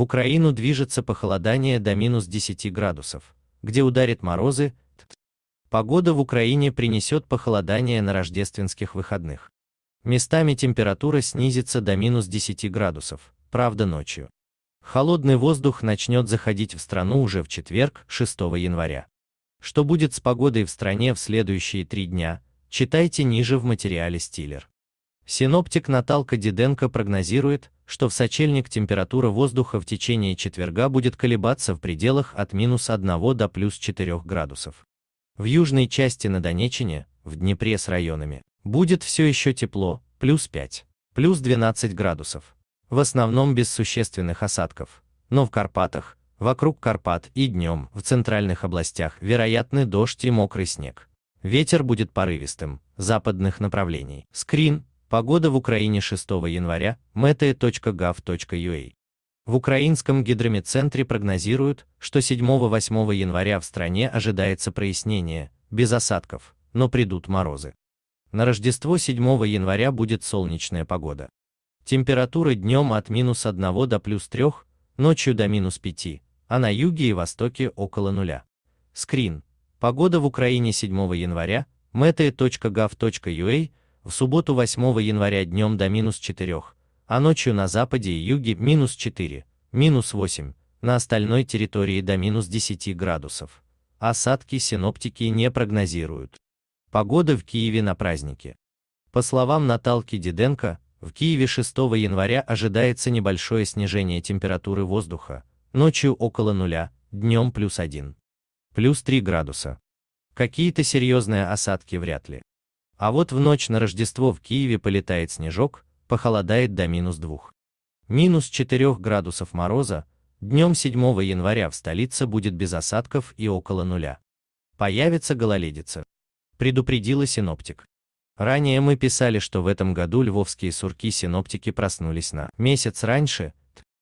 В Украину движется похолодание до минус 10 градусов, где ударит морозы. Погода в Украине принесет похолодание на рождественских выходных. Местами температура снизится до минус 10 градусов, правда ночью. Холодный воздух начнет заходить в страну уже в четверг, 6 января. Что будет с погодой в стране в следующие три дня, читайте ниже в материале Стиллер. Синоптик Наталка Диденко прогнозирует, что в сочельник температура воздуха в течение четверга будет колебаться в пределах от минус 1 до плюс 4 градусов. В южной части на Донечине, в Днепре с районами, будет все еще тепло, плюс 5, плюс 12 градусов. В основном без существенных осадков, но в Карпатах, вокруг Карпат и днем в центральных областях вероятны дождь и мокрый снег. Ветер будет порывистым, западных направлений. Скрин Погода в Украине 6 января, mete.gov.ua. В Украинском гидрометцентре прогнозируют, что 7-8 января в стране ожидается прояснение, без осадков, но придут морозы. На Рождество 7 января будет солнечная погода. Температуры днем от минус 1 до плюс 3, ночью до минус 5, а на юге и востоке около нуля. Скрин. Погода в Украине 7 января, mete.gov.ua, в субботу 8 января днем до минус 4, а ночью на западе и юге минус 4, минус 8, на остальной территории до минус 10 градусов. Осадки синоптики не прогнозируют. Погода в Киеве на празднике. По словам Наталки Диденко, в Киеве 6 января ожидается небольшое снижение температуры воздуха, ночью около нуля, днем плюс 1. Плюс 3 градуса. Какие-то серьезные осадки вряд ли. А вот в ночь на Рождество в Киеве полетает снежок, похолодает до минус 2. Минус 4 градусов мороза, днем 7 января в столице будет без осадков и около нуля. Появится гололедица. Предупредила синоптик. Ранее мы писали, что в этом году львовские сурки синоптики проснулись на месяц раньше,